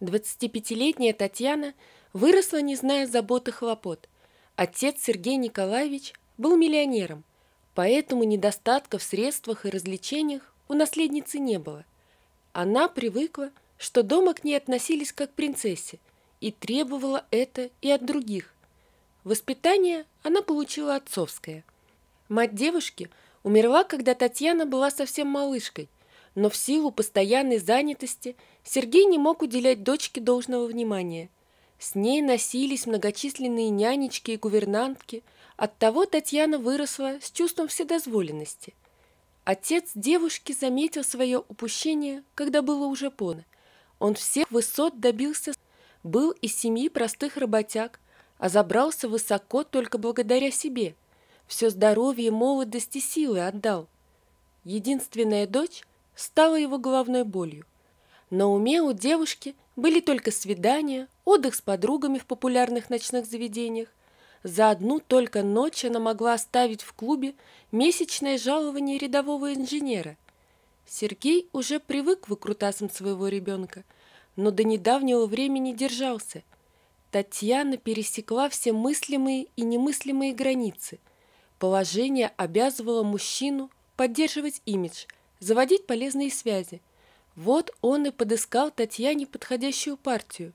25-летняя Татьяна выросла, не зная забот и хлопот. Отец Сергей Николаевич был миллионером, поэтому недостатка в средствах и развлечениях у наследницы не было. Она привыкла, что дома к ней относились как к принцессе, и требовала это и от других. Воспитание она получила отцовское. Мать девушки умерла, когда Татьяна была совсем малышкой, но в силу постоянной занятости – Сергей не мог уделять дочке должного внимания. С ней носились многочисленные нянечки и гувернантки, оттого Татьяна выросла с чувством вседозволенности. Отец девушки заметил свое упущение, когда было уже поздно. Он всех высот добился, был из семьи простых работяг, а забрался высоко только благодаря себе. Все здоровье, молодость и силы отдал. Единственная дочь стала его головной болью. На уме у девушки были только свидания, отдых с подругами в популярных ночных заведениях. За одну только ночь она могла оставить в клубе месячное жалование рядового инженера. Сергей уже привык к выкрутасам своего ребенка, но до недавнего времени держался. Татьяна пересекла все мыслимые и немыслимые границы. Положение обязывало мужчину поддерживать имидж, заводить полезные связи – вот он и подыскал Татьяне подходящую партию,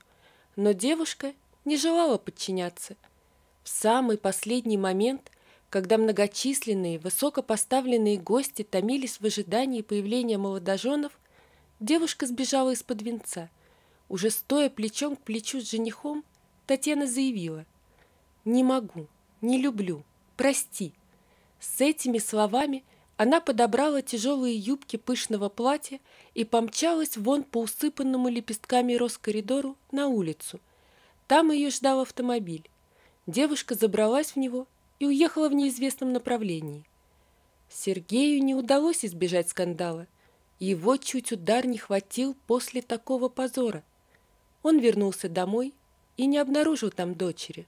но девушка не желала подчиняться. В самый последний момент, когда многочисленные, высокопоставленные гости томились в ожидании появления молодоженов, девушка сбежала из-под венца. Уже стоя плечом к плечу с женихом, Татьяна заявила «Не могу, не люблю, прости». С этими словами – она подобрала тяжелые юбки пышного платья и помчалась вон по усыпанному лепестками роз коридору на улицу. Там ее ждал автомобиль. Девушка забралась в него и уехала в неизвестном направлении. Сергею не удалось избежать скандала. Его чуть удар не хватил после такого позора. Он вернулся домой и не обнаружил там дочери.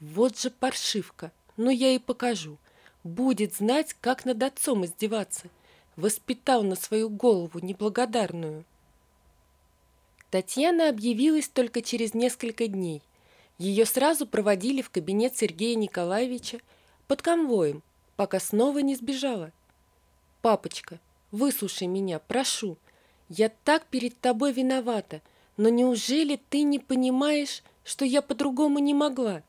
Вот же паршивка, но я и покажу будет знать, как над отцом издеваться. Воспитал на свою голову неблагодарную. Татьяна объявилась только через несколько дней. Ее сразу проводили в кабинет Сергея Николаевича под конвоем, пока снова не сбежала. «Папочка, выслушай меня, прошу. Я так перед тобой виновата, но неужели ты не понимаешь, что я по-другому не могла?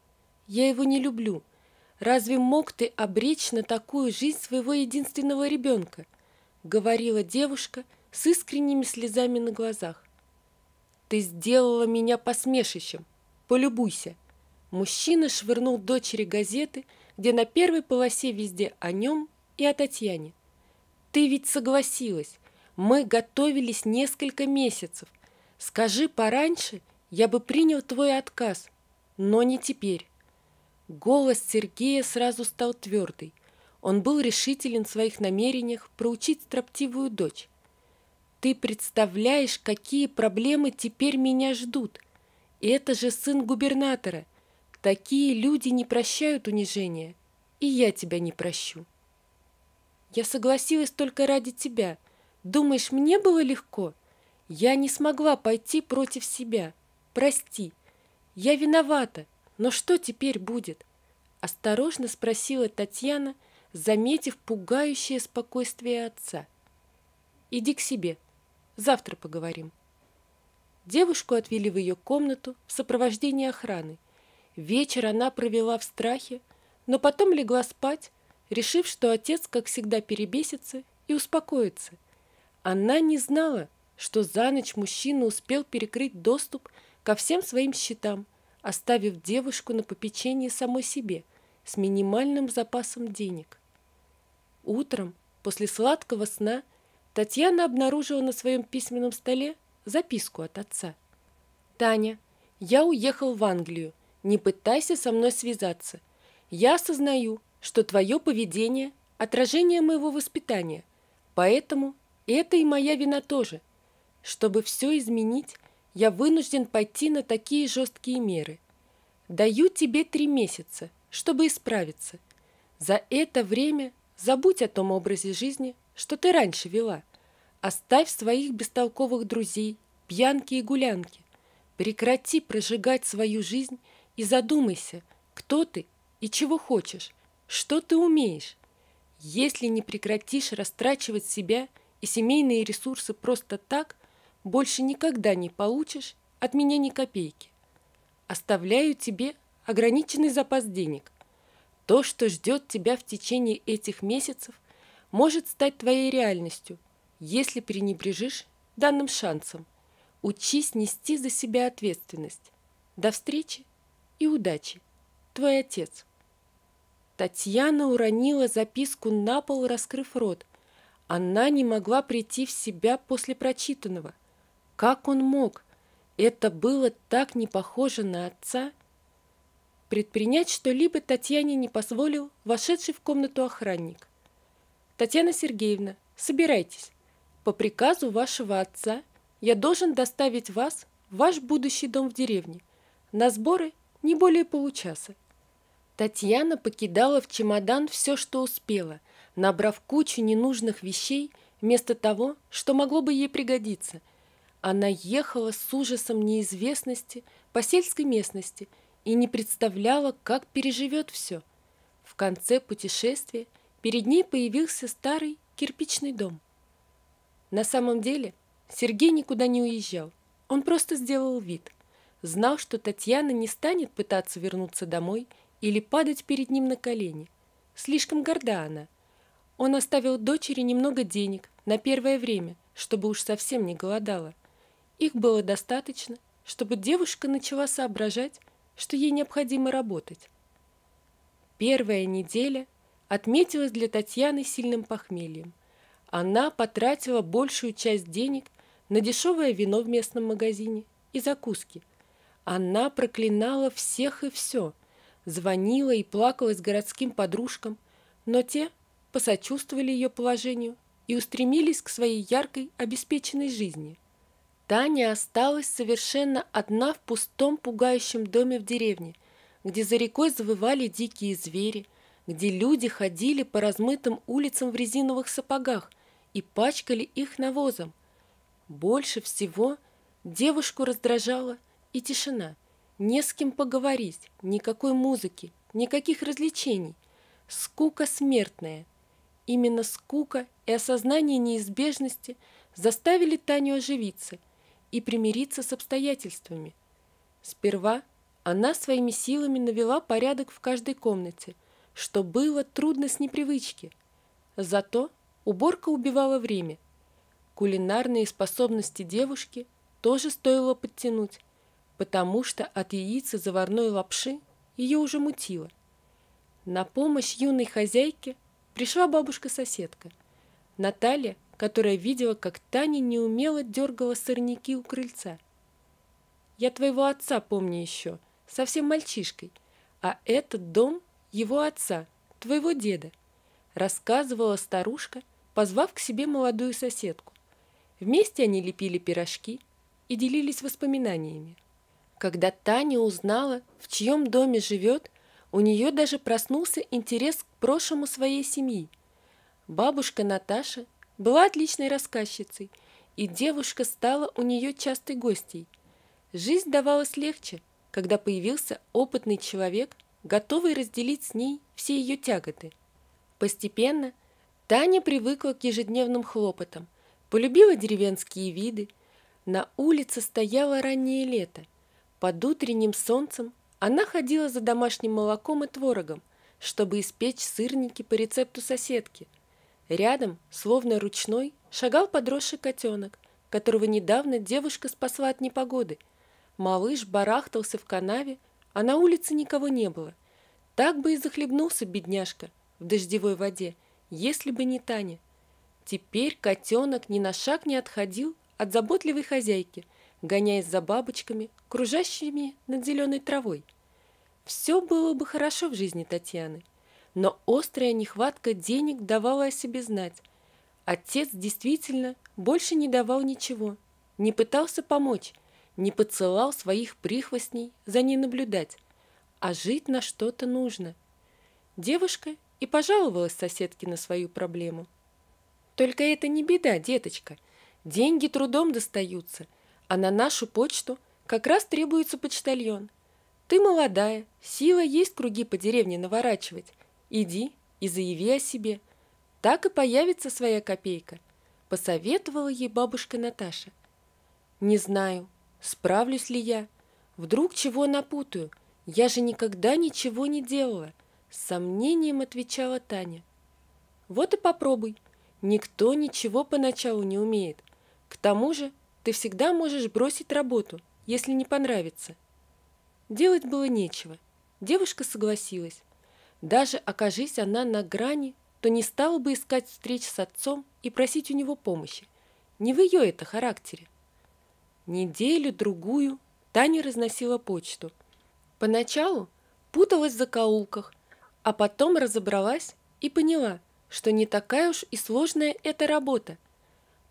Я его не люблю». Разве мог ты обречь на такую жизнь своего единственного ребенка?» — говорила девушка с искренними слезами на глазах. «Ты сделала меня посмешищем. Полюбуйся!» Мужчина швырнул дочери газеты, где на первой полосе везде о нем и о Татьяне. «Ты ведь согласилась. Мы готовились несколько месяцев. Скажи пораньше, я бы принял твой отказ, но не теперь». Голос Сергея сразу стал твердый. Он был решителен в своих намерениях проучить строптивую дочь. «Ты представляешь, какие проблемы теперь меня ждут? И это же сын губернатора. Такие люди не прощают унижения. И я тебя не прощу». «Я согласилась только ради тебя. Думаешь, мне было легко? Я не смогла пойти против себя. Прости. Я виновата». Но что теперь будет? Осторожно спросила Татьяна, заметив пугающее спокойствие отца. Иди к себе, завтра поговорим. Девушку отвели в ее комнату в сопровождении охраны. Вечер она провела в страхе, но потом легла спать, решив, что отец, как всегда, перебесится и успокоится. Она не знала, что за ночь мужчина успел перекрыть доступ ко всем своим счетам – оставив девушку на попечении самой себе с минимальным запасом денег. Утром, после сладкого сна, Татьяна обнаружила на своем письменном столе записку от отца. «Таня, я уехал в Англию. Не пытайся со мной связаться. Я осознаю, что твое поведение – отражение моего воспитания, поэтому это и моя вина тоже. Чтобы все изменить, я вынужден пойти на такие жесткие меры. Даю тебе три месяца, чтобы исправиться. За это время забудь о том образе жизни, что ты раньше вела. Оставь своих бестолковых друзей, пьянки и гулянки. Прекрати прожигать свою жизнь и задумайся, кто ты и чего хочешь, что ты умеешь. Если не прекратишь растрачивать себя и семейные ресурсы просто так, больше никогда не получишь от меня ни копейки. Оставляю тебе ограниченный запас денег. То, что ждет тебя в течение этих месяцев, может стать твоей реальностью, если пренебрежишь данным шансом. Учись нести за себя ответственность. До встречи и удачи. Твой отец. Татьяна уронила записку на пол, раскрыв рот. Она не могла прийти в себя после прочитанного – как он мог? Это было так не похоже на отца. Предпринять что-либо Татьяне не позволил вошедший в комнату охранник. «Татьяна Сергеевна, собирайтесь. По приказу вашего отца я должен доставить вас в ваш будущий дом в деревне. На сборы не более получаса». Татьяна покидала в чемодан все, что успела, набрав кучу ненужных вещей вместо того, что могло бы ей пригодиться – она ехала с ужасом неизвестности по сельской местности и не представляла, как переживет все. В конце путешествия перед ней появился старый кирпичный дом. На самом деле Сергей никуда не уезжал. Он просто сделал вид. Знал, что Татьяна не станет пытаться вернуться домой или падать перед ним на колени. Слишком горда она. Он оставил дочери немного денег на первое время, чтобы уж совсем не голодала – их было достаточно, чтобы девушка начала соображать, что ей необходимо работать. Первая неделя отметилась для Татьяны сильным похмельем. Она потратила большую часть денег на дешевое вино в местном магазине и закуски. Она проклинала всех и все, звонила и плакалась городским подружкам, но те посочувствовали ее положению и устремились к своей яркой, обеспеченной жизни – Таня осталась совершенно одна в пустом пугающем доме в деревне, где за рекой завывали дикие звери, где люди ходили по размытым улицам в резиновых сапогах и пачкали их навозом. Больше всего девушку раздражала и тишина. Не с кем поговорить, никакой музыки, никаких развлечений. Скука смертная. Именно скука и осознание неизбежности заставили Таню оживиться – и примириться с обстоятельствами. Сперва она своими силами навела порядок в каждой комнате, что было трудно с непривычки. Зато уборка убивала время. Кулинарные способности девушки тоже стоило подтянуть, потому что от яиц и заварной лапши ее уже мутило. На помощь юной хозяйке пришла бабушка-соседка. Наталья которая видела, как Таня неумело дергала сорняки у крыльца. «Я твоего отца помню еще, совсем мальчишкой, а этот дом его отца, твоего деда», рассказывала старушка, позвав к себе молодую соседку. Вместе они лепили пирожки и делились воспоминаниями. Когда Таня узнала, в чьем доме живет, у нее даже проснулся интерес к прошлому своей семьи. Бабушка Наташа была отличной рассказчицей, и девушка стала у нее частой гостей. Жизнь давалась легче, когда появился опытный человек, готовый разделить с ней все ее тяготы. Постепенно Таня привыкла к ежедневным хлопотам, полюбила деревенские виды. На улице стояло раннее лето. Под утренним солнцем она ходила за домашним молоком и творогом, чтобы испечь сырники по рецепту соседки – Рядом, словно ручной, шагал подросший котенок, которого недавно девушка спасла от непогоды. Малыш барахтался в канаве, а на улице никого не было. Так бы и захлебнулся бедняжка в дождевой воде, если бы не Таня. Теперь котенок ни на шаг не отходил от заботливой хозяйки, гоняясь за бабочками, кружащими над зеленой травой. Все было бы хорошо в жизни Татьяны – но острая нехватка денег давала о себе знать. Отец действительно больше не давал ничего, не пытался помочь, не подсылал своих прихвостней за ней наблюдать, а жить на что-то нужно. Девушка и пожаловалась соседке на свою проблему. «Только это не беда, деточка. Деньги трудом достаются, а на нашу почту как раз требуется почтальон. Ты молодая, сила есть круги по деревне наворачивать, Иди и заяви о себе. Так и появится своя копейка, посоветовала ей бабушка Наташа. Не знаю, справлюсь ли я. Вдруг чего напутаю? Я же никогда ничего не делала, с сомнением отвечала Таня. Вот и попробуй. Никто ничего поначалу не умеет. К тому же ты всегда можешь бросить работу, если не понравится. Делать было нечего. Девушка согласилась. Даже окажись она на грани, то не стала бы искать встреч с отцом и просить у него помощи. Не в ее это характере. Неделю-другую Таня разносила почту. Поначалу путалась в закоулках, а потом разобралась и поняла, что не такая уж и сложная эта работа.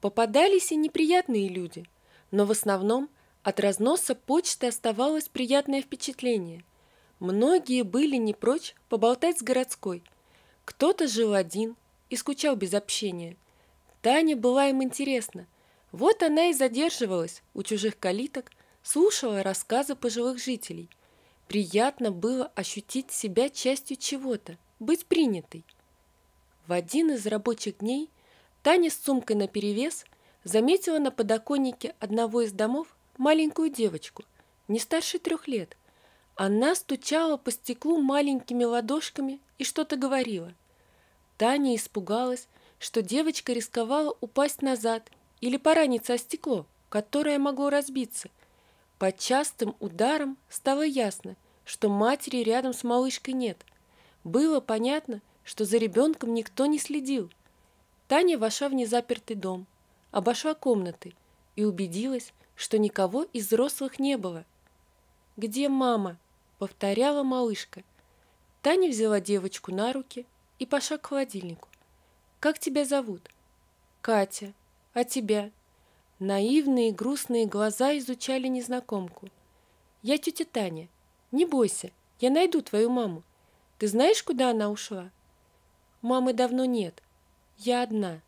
Попадались и неприятные люди, но в основном от разноса почты оставалось приятное впечатление – Многие были не прочь поболтать с городской. Кто-то жил один и скучал без общения. Таня была им интересна. Вот она и задерживалась у чужих калиток, слушала рассказы пожилых жителей. Приятно было ощутить себя частью чего-то, быть принятой. В один из рабочих дней Таня с сумкой наперевес заметила на подоконнике одного из домов маленькую девочку, не старше трех лет – она стучала по стеклу маленькими ладошками и что-то говорила. Таня испугалась, что девочка рисковала упасть назад или пораниться о стекло, которое могло разбиться. По частым ударам стало ясно, что матери рядом с малышкой нет. Было понятно, что за ребенком никто не следил. Таня вошла в незапертый дом, обошла комнаты и убедилась, что никого из взрослых не было. «Где мама?» – повторяла малышка. Таня взяла девочку на руки и пошла к холодильнику. «Как тебя зовут?» «Катя. А тебя?» Наивные и грустные глаза изучали незнакомку. «Я тетя Таня. Не бойся, я найду твою маму. Ты знаешь, куда она ушла?» «Мамы давно нет. Я одна».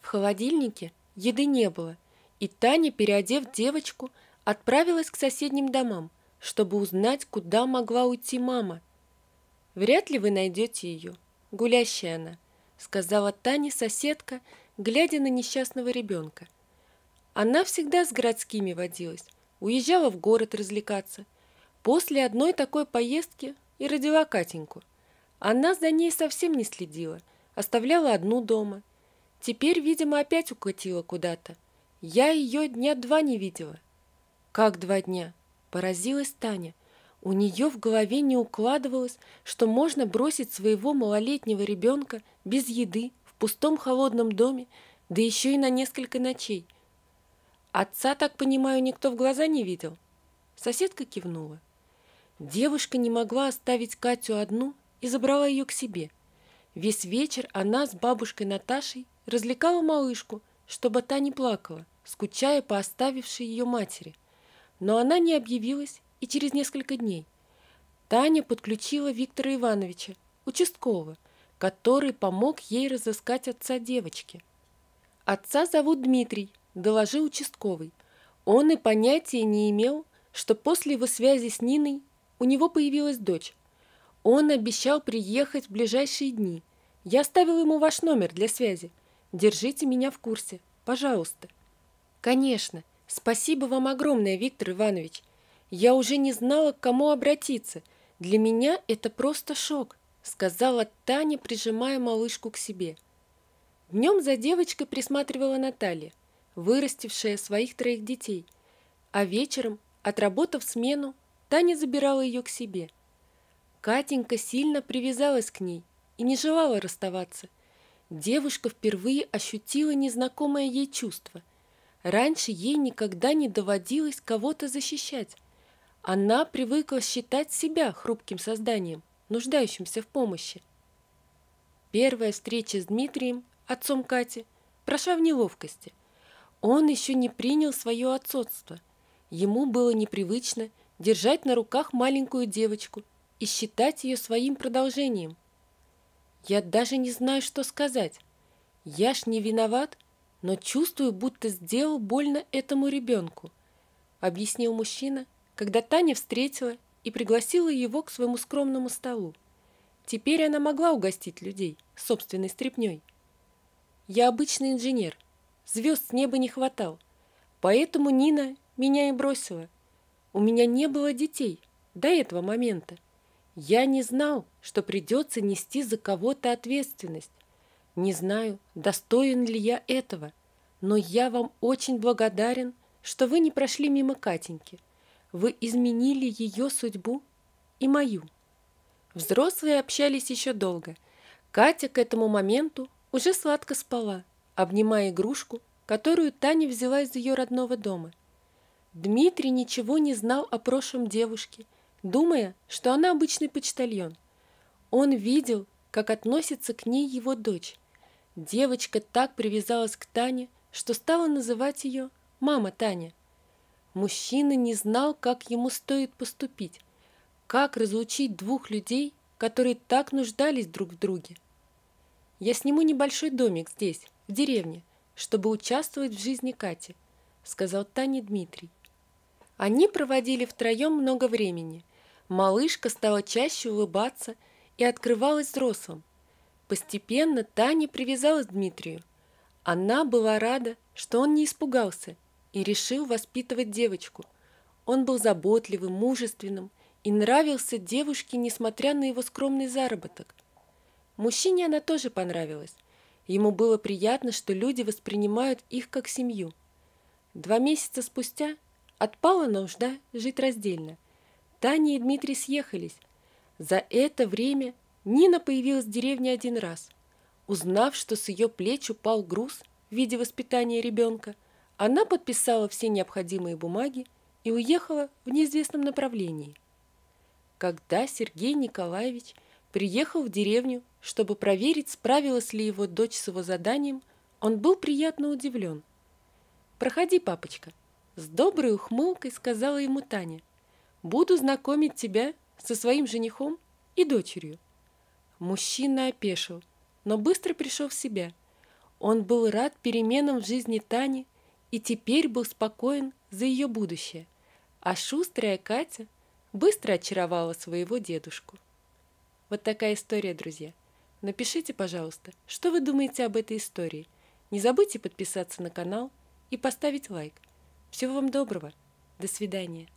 В холодильнике еды не было, и Таня, переодев девочку, отправилась к соседним домам – чтобы узнать, куда могла уйти мама. «Вряд ли вы найдете ее. Гулящая она», — сказала Таня соседка, глядя на несчастного ребенка. Она всегда с городскими водилась, уезжала в город развлекаться. После одной такой поездки и родила Катеньку. Она за ней совсем не следила, оставляла одну дома. Теперь, видимо, опять укатила куда-то. Я ее дня два не видела. Как два дня? поразилась Таня. У нее в голове не укладывалось, что можно бросить своего малолетнего ребенка без еды, в пустом холодном доме, да еще и на несколько ночей. Отца, так понимаю, никто в глаза не видел. Соседка кивнула. Девушка не могла оставить Катю одну и забрала ее к себе. Весь вечер она с бабушкой Наташей развлекала малышку, чтобы та не плакала, скучая по оставившей ее матери. Но она не объявилась и через несколько дней. Таня подключила Виктора Ивановича, участкового, который помог ей разыскать отца девочки. «Отца зовут Дмитрий», – доложил участковый. Он и понятия не имел, что после его связи с Ниной у него появилась дочь. Он обещал приехать в ближайшие дни. Я оставил ему ваш номер для связи. Держите меня в курсе, пожалуйста. Конечно, Спасибо вам огромное, Виктор Иванович. Я уже не знала, к кому обратиться. Для меня это просто шок, сказала Таня, прижимая малышку к себе. Днем за девочкой присматривала Наталья, вырастившая своих троих детей. А вечером, отработав смену, Таня забирала ее к себе. Катенька сильно привязалась к ней и не желала расставаться. Девушка впервые ощутила незнакомое ей чувство – Раньше ей никогда не доводилось кого-то защищать. Она привыкла считать себя хрупким созданием, нуждающимся в помощи. Первая встреча с Дмитрием, отцом Кати, прошла в неловкости. Он еще не принял свое отцовство. Ему было непривычно держать на руках маленькую девочку и считать ее своим продолжением. «Я даже не знаю, что сказать. Я ж не виноват, но чувствую, будто сделал больно этому ребенку», — объяснил мужчина, когда Таня встретила и пригласила его к своему скромному столу. Теперь она могла угостить людей собственной стряпнёй. «Я обычный инженер. Звезд с неба не хватал. Поэтому Нина меня и бросила. У меня не было детей до этого момента. Я не знал, что придется нести за кого-то ответственность. Не знаю, достоин ли я этого, но я вам очень благодарен, что вы не прошли мимо Катеньки. Вы изменили ее судьбу и мою. Взрослые общались еще долго. Катя к этому моменту уже сладко спала, обнимая игрушку, которую Таня взяла из ее родного дома. Дмитрий ничего не знал о прошлом девушке, думая, что она обычный почтальон. Он видел, как относится к ней его дочь, Девочка так привязалась к Тане, что стала называть ее «мама Таня». Мужчина не знал, как ему стоит поступить, как разлучить двух людей, которые так нуждались друг в друге. «Я сниму небольшой домик здесь, в деревне, чтобы участвовать в жизни Кати», сказал Тане Дмитрий. Они проводили втроем много времени. Малышка стала чаще улыбаться и открывалась взрослым. Постепенно Таня привязалась к Дмитрию. Она была рада, что он не испугался и решил воспитывать девочку. Он был заботливым, мужественным и нравился девушке, несмотря на его скромный заработок. Мужчине она тоже понравилась. Ему было приятно, что люди воспринимают их как семью. Два месяца спустя отпала нужда жить раздельно. Таня и Дмитрий съехались. За это время Нина появилась в деревне один раз. Узнав, что с ее плеч упал груз в виде воспитания ребенка, она подписала все необходимые бумаги и уехала в неизвестном направлении. Когда Сергей Николаевич приехал в деревню, чтобы проверить, справилась ли его дочь с его заданием, он был приятно удивлен. «Проходи, папочка», – с доброй ухмылкой сказала ему Таня. «Буду знакомить тебя со своим женихом и дочерью». Мужчина опешил, но быстро пришел в себя. Он был рад переменам в жизни Тани и теперь был спокоен за ее будущее. А шустрая Катя быстро очаровала своего дедушку. Вот такая история, друзья. Напишите, пожалуйста, что вы думаете об этой истории. Не забудьте подписаться на канал и поставить лайк. Всего вам доброго. До свидания.